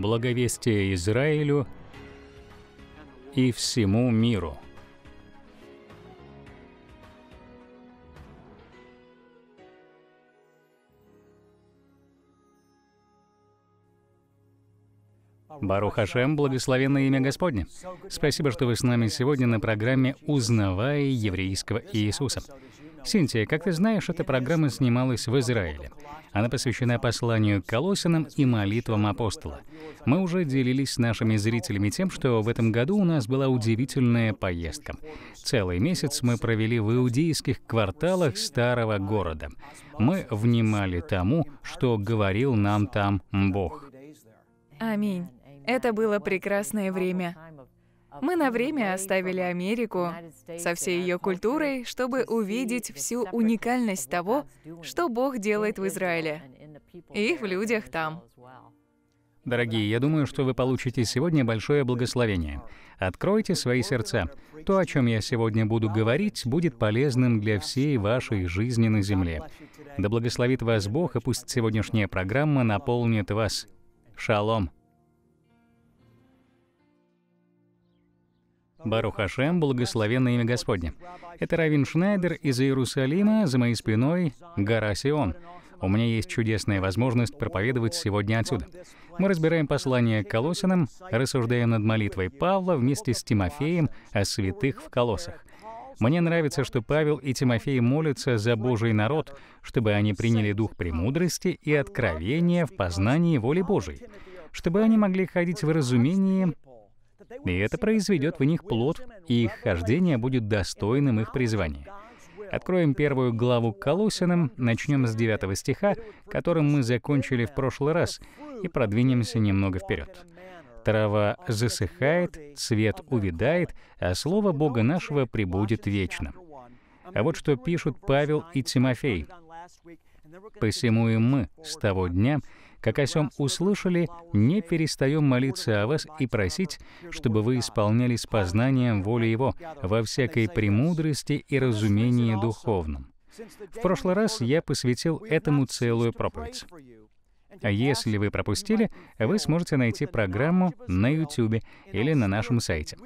благовестие Израилю и всему миру. Бару Хашем, благословенное имя Господне. Спасибо, что вы с нами сегодня на программе «Узнавая еврейского Иисуса». Синтия, как ты знаешь, эта программа снималась в Израиле. Она посвящена посланию к Колосинам и молитвам апостола. Мы уже делились с нашими зрителями тем, что в этом году у нас была удивительная поездка. Целый месяц мы провели в иудейских кварталах старого города. Мы внимали тому, что говорил нам там Бог. Аминь. Это было прекрасное время. Мы на время оставили Америку со всей ее культурой, чтобы увидеть всю уникальность того, что Бог делает в Израиле и в людях там. Дорогие, я думаю, что вы получите сегодня большое благословение. Откройте свои сердца. То, о чем я сегодня буду говорить, будет полезным для всей вашей жизни на земле. Да благословит вас Бог, и пусть сегодняшняя программа наполнит вас. Шалом! Бару Хашем, благословенное имя Господне. Это Равин Шнайдер из Иерусалима, за моей спиной гора Сион. У меня есть чудесная возможность проповедовать сегодня отсюда. Мы разбираем послание к Колосинам, рассуждаем над молитвой Павла вместе с Тимофеем о святых в Колосах. Мне нравится, что Павел и Тимофей молятся за Божий народ, чтобы они приняли дух премудрости и откровения в познании воли Божией, чтобы они могли ходить в разумении и это произведет в них плод, и их хождение будет достойным их призвания. Откроем первую главу Колосиным, начнем с 9 стиха, которым мы закончили в прошлый раз, и продвинемся немного вперед. Трава засыхает, цвет увядает, а слово Бога нашего пребудет вечно. А вот что пишут Павел и Тимофей. «Посему и мы с того дня, как о сем услышали, не перестаем молиться о вас и просить, чтобы вы исполнялись познанием воли Его во всякой премудрости и разумении духовном. В прошлый раз я посвятил этому целую проповедь. А если вы пропустили, вы сможете найти программу на YouTube или на нашем сайте.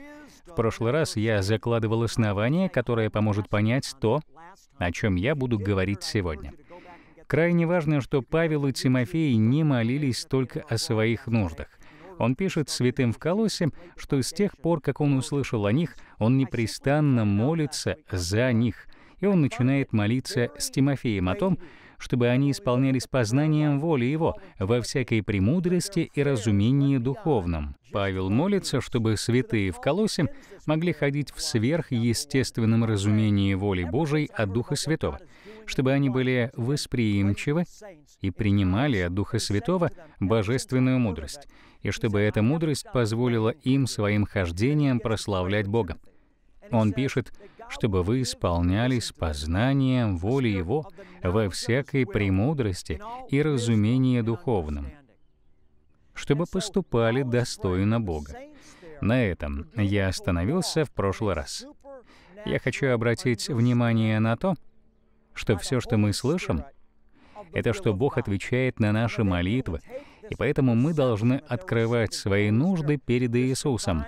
В прошлый раз я закладывал основание, которое поможет понять то, о чем я буду говорить сегодня. Крайне важно, что Павел и Тимофей не молились только о своих нуждах. Он пишет святым в Колосе, что с тех пор, как он услышал о них, он непрестанно молится за них. И он начинает молиться с Тимофеем о том, чтобы они исполнялись познанием воли Его во всякой премудрости и разумении духовном. Павел молится, чтобы святые в Колосе могли ходить в сверхъестественном разумении воли Божией от Духа Святого — чтобы они были восприимчивы и принимали от Духа Святого божественную мудрость, и чтобы эта мудрость позволила им своим хождением прославлять Бога. Он пишет, чтобы вы исполнялись познанием воли Его во всякой премудрости и разумении духовном, чтобы поступали достойно Бога. На этом я остановился в прошлый раз. Я хочу обратить внимание на то, что а все, что мы слышим, а это что Бог отвечает на наши молитвы, и поэтому мы должны открывать свои нужды перед Иисусом.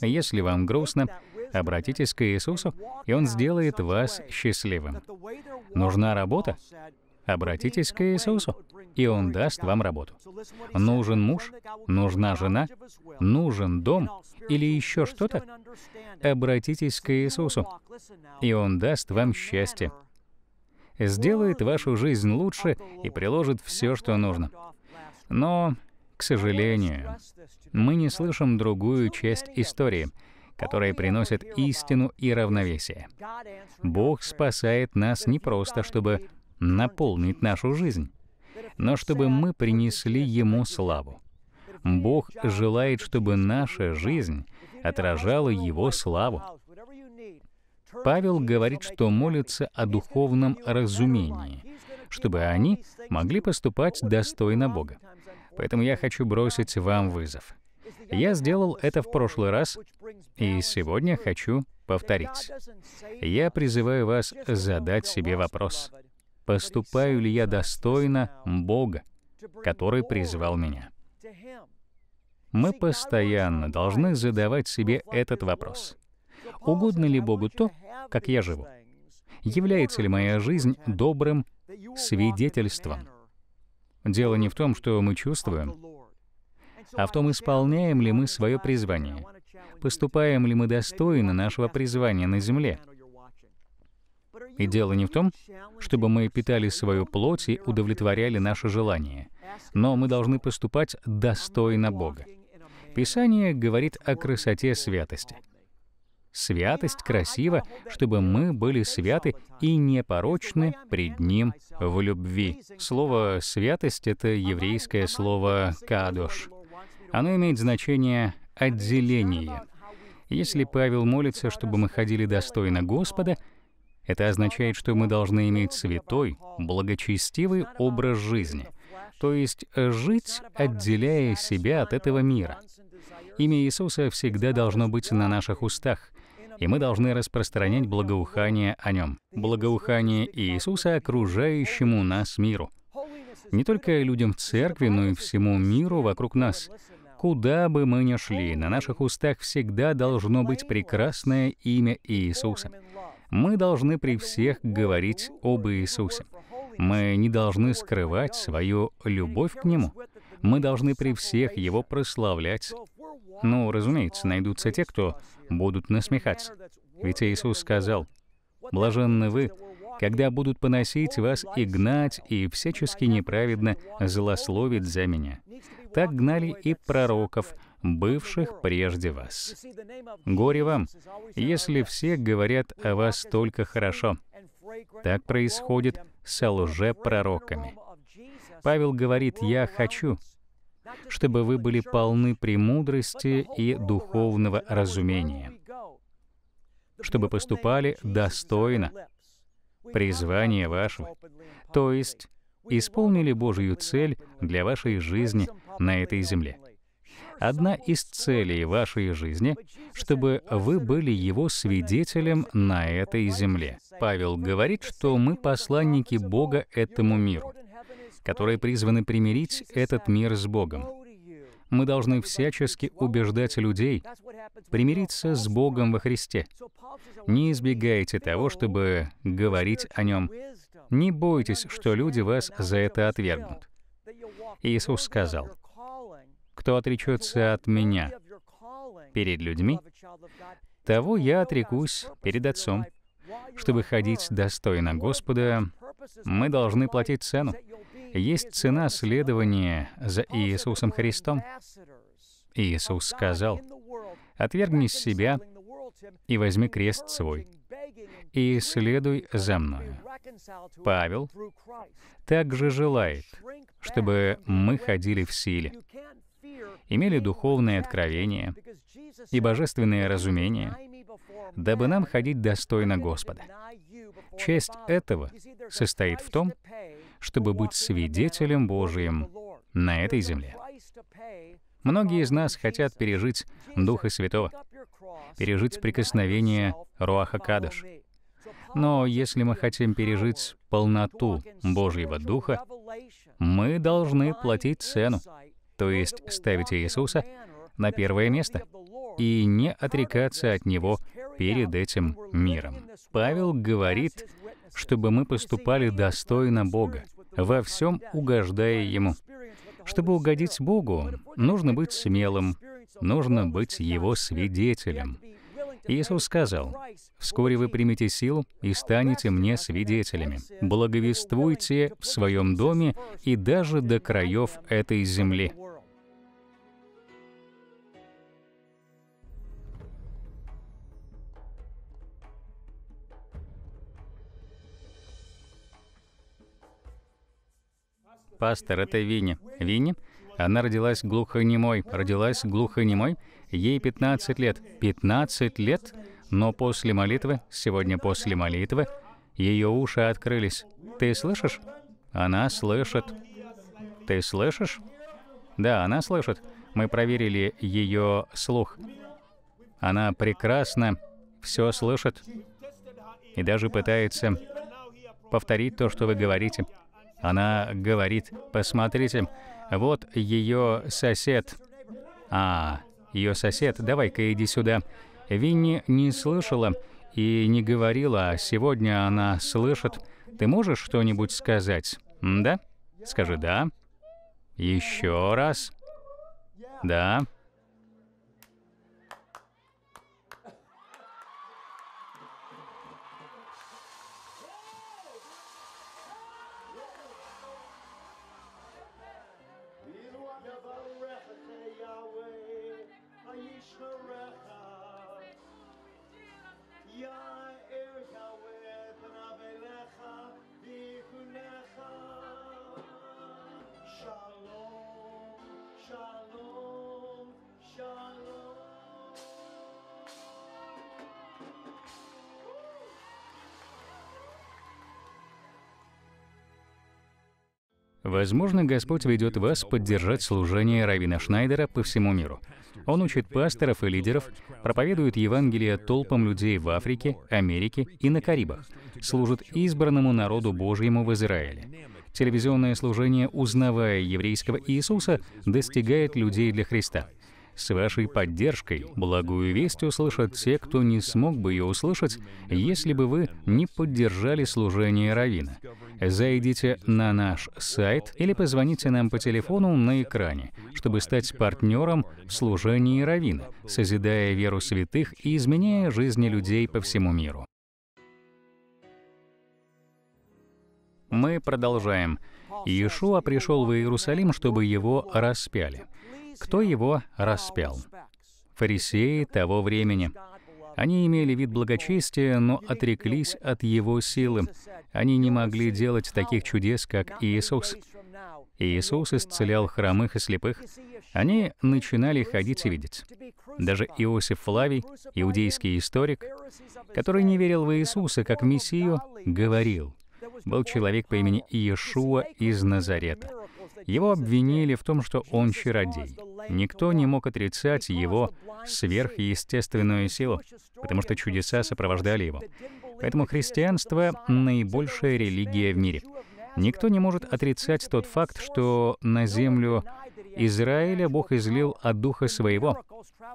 Если вам грустно, обратитесь к Иисусу, и Он сделает вас счастливым. Нужна работа? Обратитесь к Иисусу, и Он даст вам работу. Нужен муж? Нужна жена? Нужен дом? Или еще что-то? Обратитесь к Иисусу, и Он даст вам счастье. Сделает вашу жизнь лучше и приложит все, что нужно. Но, к сожалению, мы не слышим другую часть истории — которая приносит истину и равновесие. Бог спасает нас не просто, чтобы наполнить нашу жизнь, но чтобы мы принесли Ему славу. Бог желает, чтобы наша жизнь отражала Его славу. Павел говорит, что молится о духовном разумении, чтобы они могли поступать достойно Бога. Поэтому я хочу бросить вам вызов. Я сделал это в прошлый раз, и сегодня хочу повторить. Я призываю вас задать себе вопрос — поступаю ли я достойно Бога, который призвал меня? Мы постоянно должны задавать себе этот вопрос. Угодно ли Богу то, как я живу? Является ли моя жизнь добрым свидетельством? Дело не в том, что мы чувствуем, а в том, исполняем ли мы свое призвание, поступаем ли мы достойно нашего призвания на земле, и дело не в том, чтобы мы питали свою плоть и удовлетворяли наши желания, но мы должны поступать достойно Бога. Писание говорит о красоте святости. Святость красива, чтобы мы были святы и непорочны пред Ним в любви. Слово «святость» — это еврейское слово «кадош». Оно имеет значение «отделение». Если Павел молится, чтобы мы ходили достойно Господа — это означает, что мы должны иметь святой, благочестивый образ жизни, то есть жить, отделяя себя от этого мира. Имя Иисуса всегда должно быть на наших устах, и мы должны распространять благоухание о Нем, благоухание Иисуса окружающему нас миру. Не только людям в церкви, но и всему миру вокруг нас. Куда бы мы ни шли, на наших устах всегда должно быть прекрасное имя Иисуса мы должны при всех говорить об Иисусе. Мы не должны скрывать свою любовь к Нему. Мы должны при всех Его прославлять. Ну, разумеется, найдутся те, кто будут насмехаться. Ведь Иисус сказал, «Блаженны вы, когда будут поносить вас и гнать, и всячески неправедно злословить за меня». Так гнали и пророков, бывших прежде вас. Горе вам, если все говорят о вас только хорошо. Так происходит со лжепророками. Павел говорит, «Я хочу, чтобы вы были полны премудрости и духовного разумения, чтобы поступали достойно призвания вашего, то есть исполнили Божью цель для вашей жизни на этой земле. Одна из целей вашей жизни, чтобы вы были его свидетелем на этой земле. Павел говорит, что мы посланники Бога этому миру, которые призваны примирить этот мир с Богом. Мы должны всячески убеждать людей примириться с Богом во Христе. Не избегайте того, чтобы говорить о нем. Не бойтесь, что люди вас за это отвергнут. Иисус сказал, кто отречется от меня перед людьми, того я отрекусь перед Отцом. Чтобы ходить достойно Господа, мы должны платить цену. Есть цена следования за Иисусом Христом. Иисус сказал, «Отвергни себя и возьми крест свой, и следуй за мною». Павел также желает, чтобы мы ходили в силе имели духовное откровение и божественное разумение, дабы нам ходить достойно Господа. Часть этого состоит в том, чтобы быть свидетелем Божиим на этой земле. Многие из нас хотят пережить Духа Святого, пережить прикосновение Руаха Кадыш. Но если мы хотим пережить полноту Божьего Духа, мы должны платить цену то есть ставить Иисуса на первое место и не отрекаться от Него перед этим миром. Павел говорит, чтобы мы поступали достойно Бога, во всем угождая Ему. Чтобы угодить Богу, нужно быть смелым, нужно быть Его свидетелем. Иисус сказал, «Вскоре вы примете силу и станете мне свидетелями. Благовествуйте в своем доме и даже до краев этой земли». пастор, это Винни. Винни? Она родилась глухонемой. Родилась глухонемой. Ей 15 лет. 15 лет? Но после молитвы, сегодня после молитвы, ее уши открылись. Ты слышишь? Она слышит. Ты слышишь? Да, она слышит. Мы проверили ее слух. Она прекрасно все слышит и даже пытается повторить то, что вы говорите. Она говорит, посмотрите, вот ее сосед. А, ее сосед, давай-ка иди сюда. Винни не слышала и не говорила, а сегодня она слышит. Ты можешь что-нибудь сказать? Да? Скажи «да». Еще раз. Да. Возможно, Господь ведет вас поддержать служение Равина Шнайдера по всему миру. Он учит пасторов и лидеров, проповедует Евангелие толпам людей в Африке, Америке и на Карибах, служит избранному народу Божьему в Израиле. Телевизионное служение «Узнавая еврейского Иисуса» достигает людей для Христа — с вашей поддержкой благую весть услышат те, кто не смог бы ее услышать, если бы вы не поддержали служение Равина. Зайдите на наш сайт или позвоните нам по телефону на экране, чтобы стать партнером в служении Равина, созидая веру святых и изменяя жизни людей по всему миру. Мы продолжаем. Иешуа пришел в Иерусалим, чтобы его распяли кто его распял. Фарисеи того времени. Они имели вид благочестия, но отреклись от его силы. Они не могли делать таких чудес, как Иисус. Иисус исцелял хромых и слепых. Они начинали ходить и видеть. Даже Иосиф Флавий, иудейский историк, который не верил в Иисуса как в Мессию, говорил, был человек по имени Иешуа из Назарета, его обвинили в том, что он чародей. Никто не мог отрицать его сверхъестественную силу, потому что чудеса сопровождали его. Поэтому христианство — наибольшая религия в мире. Никто не может отрицать тот факт, что на землю Израиля Бог излил от Духа Своего,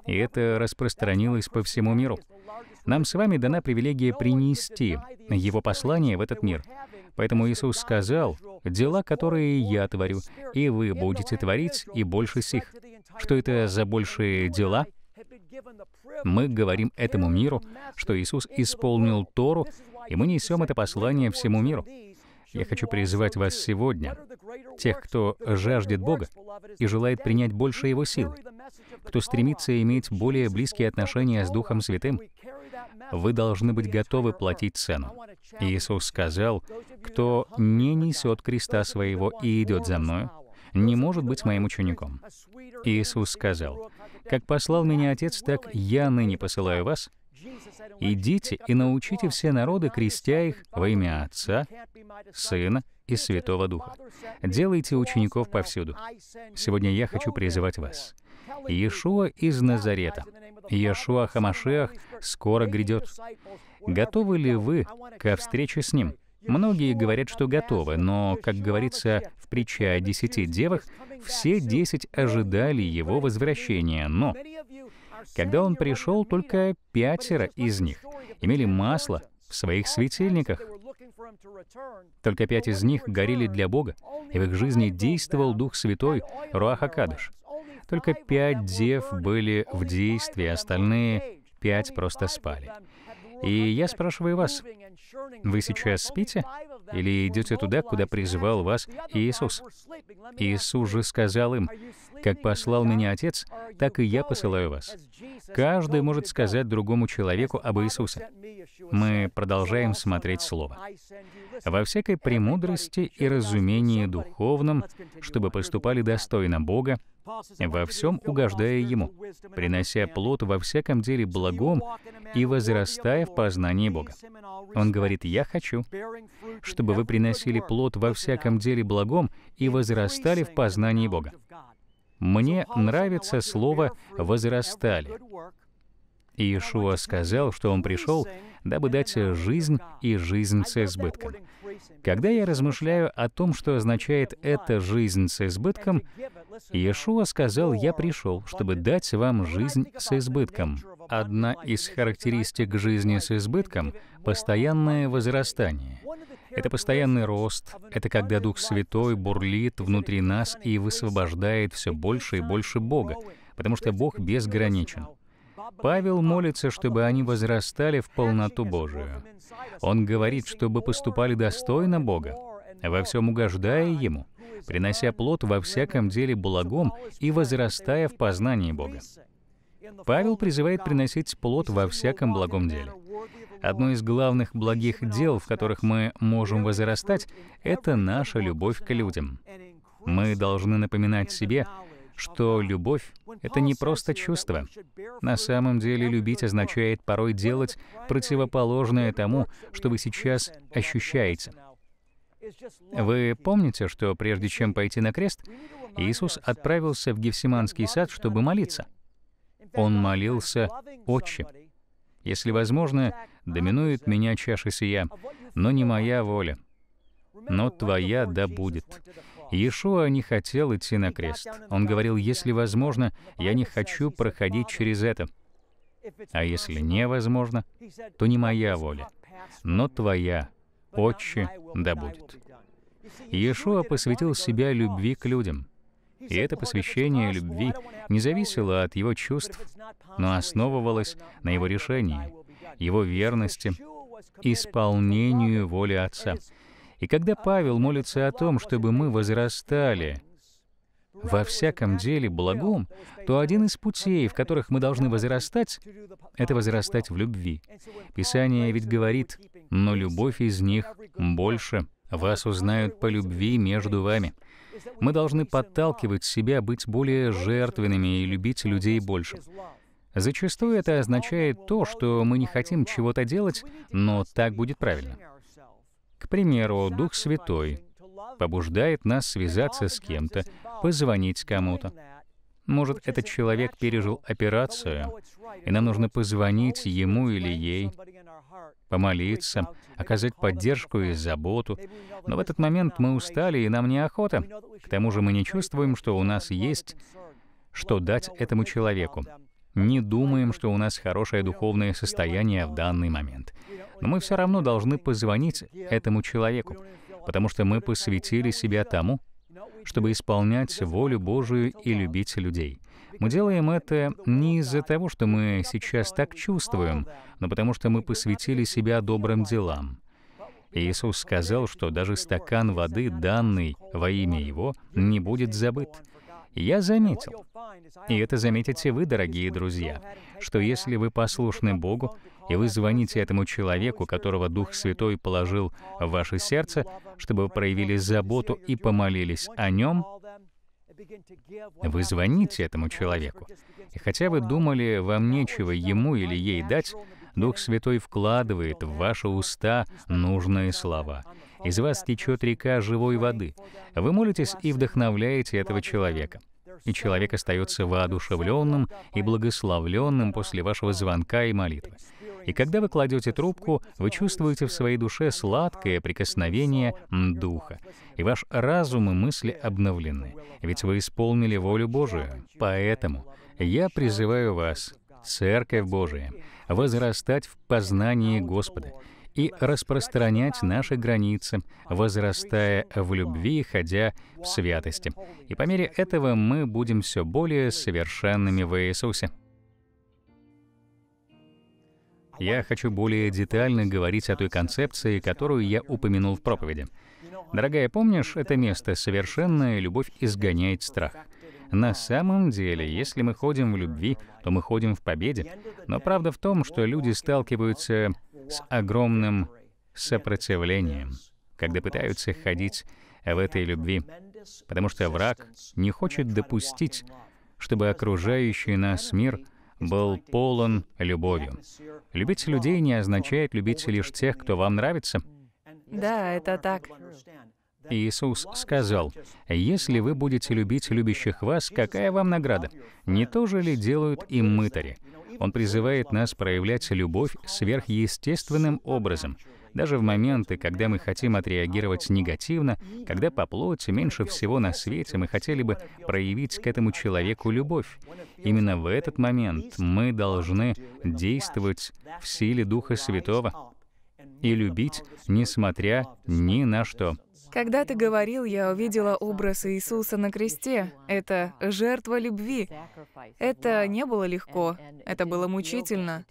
и это распространилось по всему миру. Нам с вами дана привилегия принести Его послание в этот мир. Поэтому Иисус сказал, «Дела, которые я творю, и вы будете творить, и больше сих». Что это за большие дела? Мы говорим этому миру, что Иисус исполнил Тору, и мы несем это послание всему миру. Я хочу призывать вас сегодня, тех, кто жаждет Бога и желает принять больше Его силы, кто стремится иметь более близкие отношения с Духом Святым, вы должны быть готовы платить цену. Иисус сказал, «Кто не несет креста своего и идет за Мною, не может быть моим учеником». Иисус сказал, «Как послал меня Отец, так я ныне посылаю вас, «Идите и научите все народы, крестя их во имя Отца, Сына и Святого Духа. Делайте учеников повсюду. Сегодня я хочу призывать вас. Иешуа из Назарета, Иешуа Хамашеах скоро грядет. Готовы ли вы ко встрече с Ним? Многие говорят, что готовы, но, как говорится в притче о десяти девах, все десять ожидали его возвращения, но когда он пришел, только пятеро из них имели масло в своих светильниках. Только пять из них горели для Бога, и в их жизни действовал Дух Святой, Руахакадыш. Только пять дев были в действии, остальные пять просто спали. И я спрашиваю вас, вы сейчас спите? или идете туда, куда призывал вас Иисус? Иисус же сказал им, «Как послал меня Отец, так и я посылаю вас». Каждый может сказать другому человеку об Иисусе. Мы продолжаем смотреть Слово во всякой премудрости и разумении духовном, чтобы поступали достойно Бога, во всем угождая Ему, принося плод во всяком деле благом и возрастая в познании Бога. Он говорит, «Я хочу, чтобы вы приносили плод во всяком деле благом и возрастали в познании Бога». Мне нравится слово «возрастали». Иешуа сказал, что Он пришел, дабы дать жизнь и жизнь с избытком. Когда я размышляю о том, что означает эта жизнь с избытком, Иешуа сказал, «Я пришел, чтобы дать вам жизнь с избытком». Одна из характеристик жизни с избытком — постоянное возрастание. Это постоянный рост, это когда Дух Святой бурлит внутри нас и высвобождает все больше и больше Бога, потому что Бог безграничен. Павел молится, чтобы они возрастали в полноту Божию. Он говорит, чтобы поступали достойно Бога, во всем угождая Ему, принося плод во всяком деле благом и возрастая в познании Бога. Павел призывает приносить плод во всяком благом деле. Одно из главных благих дел, в которых мы можем возрастать, это наша любовь к людям. Мы должны напоминать себе, что любовь — это не просто чувство. На самом деле любить означает порой делать противоположное тому, что вы сейчас ощущаете. Вы помните, что прежде чем пойти на крест, Иисус отправился в Гефсиманский сад, чтобы молиться. Он молился «Отче». Если возможно, доминует меня чаша сия, но не моя воля, но твоя да будет. Иешуа не хотел идти на крест. Он говорил, если возможно, я не хочу проходить через это. А если невозможно, то не моя воля, но твоя, Отче, да будет. Иешуа посвятил себя любви к людям. И это посвящение любви не зависело от его чувств, но основывалось на его решении, его верности, исполнению воли Отца и когда Павел молится о том, чтобы мы возрастали во всяком деле благом, то один из путей, в которых мы должны возрастать, это возрастать в любви. Писание ведь говорит, «Но любовь из них больше, вас узнают по любви между вами». Мы должны подталкивать себя быть более жертвенными и любить людей больше. Зачастую это означает то, что мы не хотим чего-то делать, но так будет правильно. К примеру, Дух Святой побуждает нас связаться с кем-то, позвонить кому-то. Может, этот человек пережил операцию, и нам нужно позвонить ему или ей, помолиться, оказать поддержку и заботу. Но в этот момент мы устали, и нам неохота. К тому же мы не чувствуем, что у нас есть, что дать этому человеку. Не думаем, что у нас хорошее духовное состояние в данный момент но мы все равно должны позвонить этому человеку, потому что мы посвятили себя тому, чтобы исполнять волю Божию и любить людей. Мы делаем это не из-за того, что мы сейчас так чувствуем, но потому что мы посвятили себя добрым делам. Иисус сказал, что даже стакан воды, данный во имя Его, не будет забыт я заметил, и это заметите вы, дорогие друзья, что если вы послушны Богу, и вы звоните этому человеку, которого Дух Святой положил в ваше сердце, чтобы вы проявили заботу и помолились о нем, вы звоните этому человеку. И хотя вы думали, вам нечего ему или ей дать, Дух Святой вкладывает в ваши уста нужные слова. Из вас течет река живой воды. Вы молитесь и вдохновляете этого человека. И человек остается воодушевленным и благословленным после вашего звонка и молитвы. И когда вы кладете трубку, вы чувствуете в своей душе сладкое прикосновение Духа, и ваш разум и мысли обновлены, ведь вы исполнили волю Божию. Поэтому я призываю вас, Церковь Божия, возрастать в познании Господа, и распространять наши границы, возрастая в любви, ходя в святости. И по мере этого мы будем все более совершенными в Иисусе. Я хочу более детально говорить о той концепции, которую я упомянул в проповеди. Дорогая, помнишь это место «Совершенная любовь изгоняет страх»? На самом деле, если мы ходим в любви, то мы ходим в победе. Но правда в том, что люди сталкиваются с огромным сопротивлением, когда пытаются ходить в этой любви, потому что враг не хочет допустить, чтобы окружающий нас мир был полон любовью. Любить людей не означает любить лишь тех, кто вам нравится. Да, это так. Иисус сказал, «Если вы будете любить любящих вас, какая вам награда? Не то же ли делают и мытари?» Он призывает нас проявлять любовь сверхъестественным образом, даже в моменты, когда мы хотим отреагировать негативно, когда по плоти меньше всего на свете мы хотели бы проявить к этому человеку любовь. Именно в этот момент мы должны действовать в силе Духа Святого и любить, несмотря ни на что. Когда ты говорил, я увидела образ Иисуса на кресте. Это жертва любви. Это не было легко. Это было мучительно.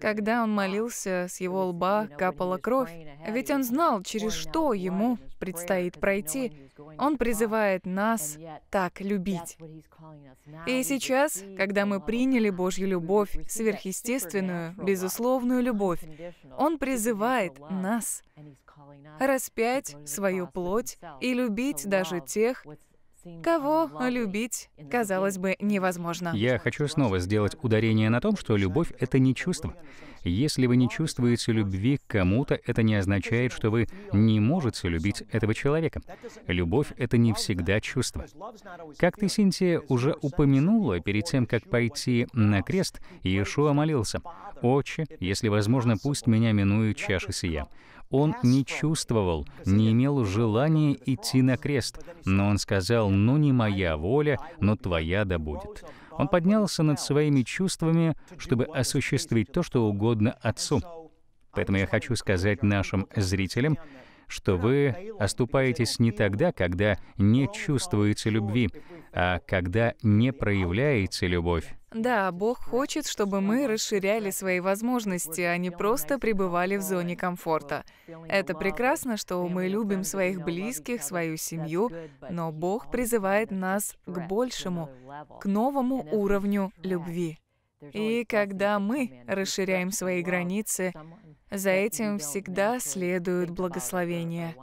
Когда он молился, с его лба капала кровь. Ведь он знал, через что ему предстоит пройти. Он призывает нас так любить. И сейчас, когда мы приняли Божью любовь, сверхъестественную, безусловную любовь, Он призывает нас распять свою плоть и любить даже тех, кого любить, казалось бы, невозможно. Я хочу снова сделать ударение на том, что любовь — это не чувство. Если вы не чувствуете любви к кому-то, это не означает, что вы не можете любить этого человека. Любовь — это не всегда чувство. Как ты, Синтия, уже упомянула, перед тем, как пойти на крест, Иешуа молился, «Отче, если возможно, пусть меня минует чаша сия». Он не чувствовал, не имел желания идти на крест, но он сказал, «Ну не моя воля, но твоя да будет». Он поднялся над своими чувствами, чтобы осуществить то, что угодно Отцу. Поэтому я хочу сказать нашим зрителям, что вы оступаетесь не тогда, когда не чувствуете любви, а когда не проявляете любовь. Да, Бог хочет, чтобы мы расширяли свои возможности, а не просто пребывали в зоне комфорта. Это прекрасно, что мы любим своих близких, свою семью, но Бог призывает нас к большему, к новому уровню любви. И когда мы расширяем свои границы, за этим всегда следует благословение.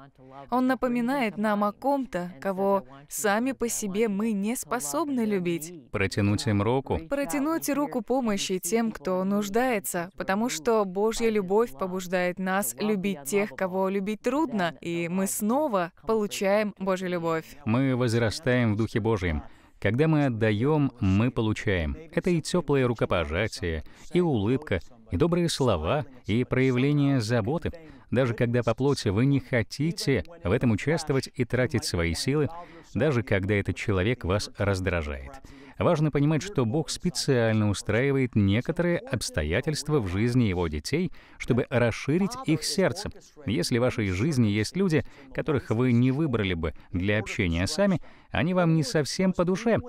Он напоминает нам о ком-то, кого сами по себе мы не способны любить. Протянуть им руку. Протянуть руку помощи тем, кто нуждается, потому что Божья любовь побуждает нас любить тех, кого любить трудно, и мы снова получаем Божью любовь. Мы возрастаем в Духе Божьем. Когда мы отдаем, мы получаем. Это и теплое рукопожатие, и улыбка, и добрые слова, и проявление заботы. Даже когда по плоти вы не хотите в этом участвовать и тратить свои силы, даже когда этот человек вас раздражает. Важно понимать, что Бог специально устраивает некоторые обстоятельства в жизни его детей, чтобы расширить их сердце. Если в вашей жизни есть люди, которых вы не выбрали бы для общения сами, они вам не совсем по душе.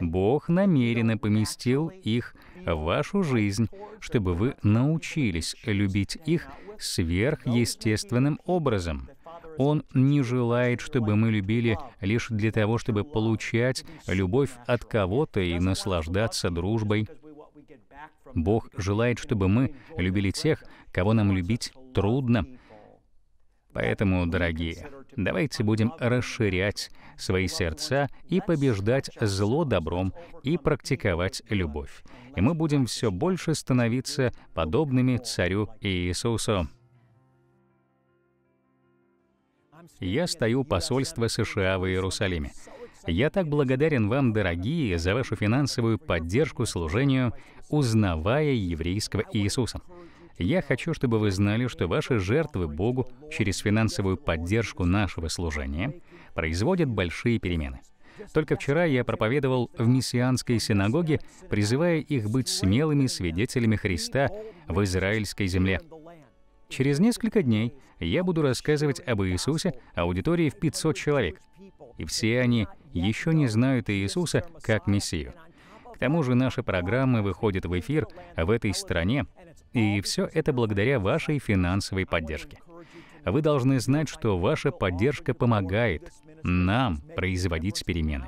Бог намеренно поместил их в вашу жизнь, чтобы вы научились любить их сверхъестественным образом. Он не желает, чтобы мы любили лишь для того, чтобы получать любовь от кого-то и наслаждаться дружбой. Бог желает, чтобы мы любили тех, кого нам любить трудно. Поэтому, дорогие, давайте будем расширять свои сердца и побеждать зло добром и практиковать любовь. И мы будем все больше становиться подобными Царю Иисусу. Я стою посольство США в Иерусалиме. Я так благодарен вам, дорогие, за вашу финансовую поддержку служению, узнавая еврейского Иисуса. Я хочу, чтобы вы знали, что ваши жертвы Богу через финансовую поддержку нашего служения производят большие перемены. Только вчера я проповедовал в мессианской синагоге, призывая их быть смелыми свидетелями Христа в израильской земле. Через несколько дней я буду рассказывать об Иисусе аудитории в 500 человек. И все они еще не знают Иисуса как Мессию. К тому же наши программы выходят в эфир в этой стране, и все это благодаря вашей финансовой поддержке. Вы должны знать, что ваша поддержка помогает нам производить перемены.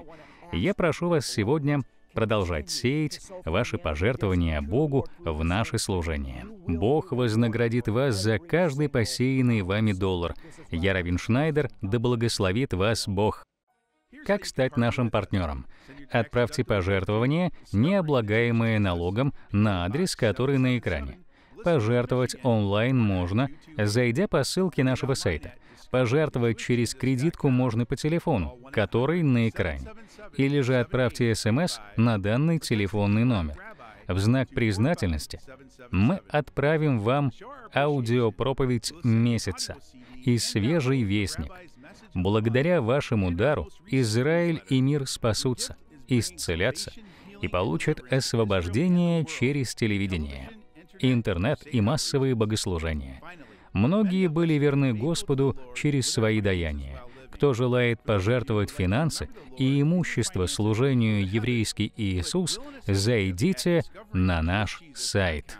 Я прошу вас сегодня продолжать сеять ваши пожертвования Богу в наше служение. Бог вознаградит вас за каждый посеянный вами доллар. Я Шнайдер, да благословит вас Бог. Как стать нашим партнером? Отправьте пожертвование, не облагаемое налогом, на адрес, который на экране. Пожертвовать онлайн можно, зайдя по ссылке нашего сайта – Пожертвовать через кредитку можно по телефону, который на экране. Или же отправьте СМС на данный телефонный номер. В знак признательности мы отправим вам аудиопроповедь месяца и свежий вестник. Благодаря вашему дару Израиль и мир спасутся, исцелятся и получат освобождение через телевидение, интернет и массовые богослужения — Многие были верны Господу через свои даяния. Кто желает пожертвовать финансы и имущество служению «Еврейский Иисус», зайдите на наш сайт.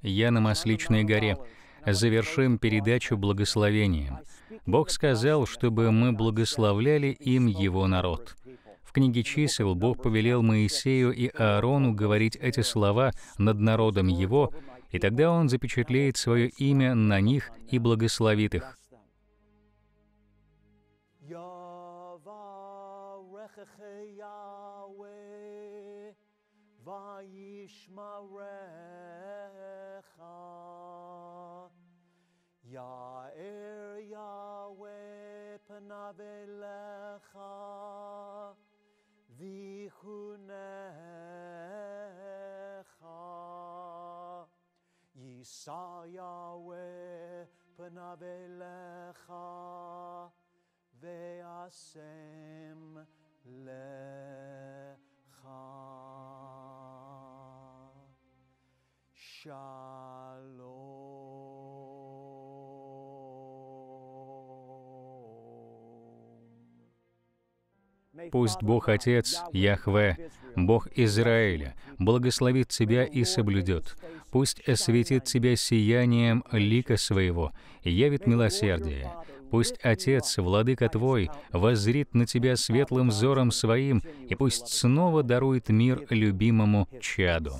Я на Масличной горе. Завершим передачу благословением. Бог сказал, чтобы мы благословляли им Его народ. В книге чисел Бог повелел Моисею и Аарону говорить эти слова над народом его и тогда Он запечатлеет свое имя на них и благословит их. יאר Ye saw Yahweh panav elecha ve'asem lecha. Shalom. Пусть Бог Отец, Яхве, Бог Израиля, благословит тебя и соблюдет. Пусть осветит тебя сиянием лика своего, явит милосердие. Пусть Отец, Владыка твой, воззрит на тебя светлым взором своим, и пусть снова дарует мир любимому чаду.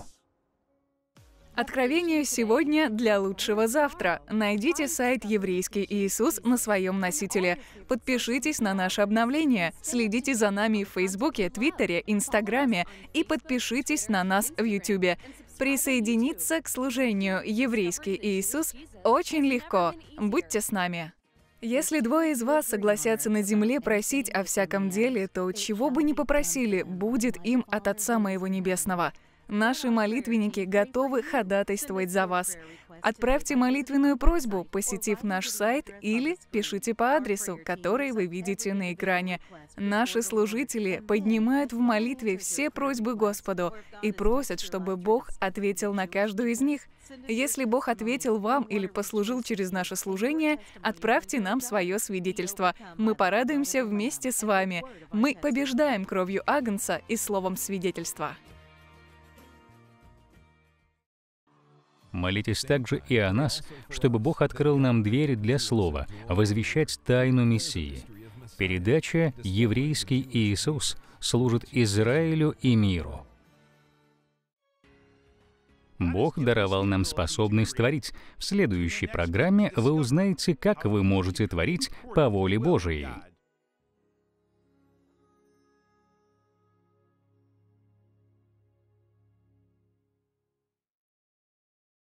Откровение сегодня для лучшего завтра. Найдите сайт «Еврейский Иисус» на своем носителе. Подпишитесь на наше обновление. Следите за нами в Фейсбуке, Твиттере, Инстаграме и подпишитесь на нас в Ютубе. Присоединиться к служению «Еврейский Иисус» очень легко. Будьте с нами. Если двое из вас согласятся на земле просить о всяком деле, то чего бы ни попросили, будет им от Отца Моего Небесного – Наши молитвенники готовы ходатайствовать за вас. Отправьте молитвенную просьбу, посетив наш сайт или пишите по адресу, который вы видите на экране. Наши служители поднимают в молитве все просьбы Господу и просят, чтобы Бог ответил на каждую из них. Если Бог ответил вам или послужил через наше служение, отправьте нам свое свидетельство. Мы порадуемся вместе с вами. Мы побеждаем кровью Агнца и словом свидетельства. Молитесь также и о нас, чтобы Бог открыл нам двери для слова, возвещать тайну Мессии. Передача «Еврейский Иисус» служит Израилю и миру. Бог даровал нам способность творить. В следующей программе вы узнаете, как вы можете творить по воле Божией.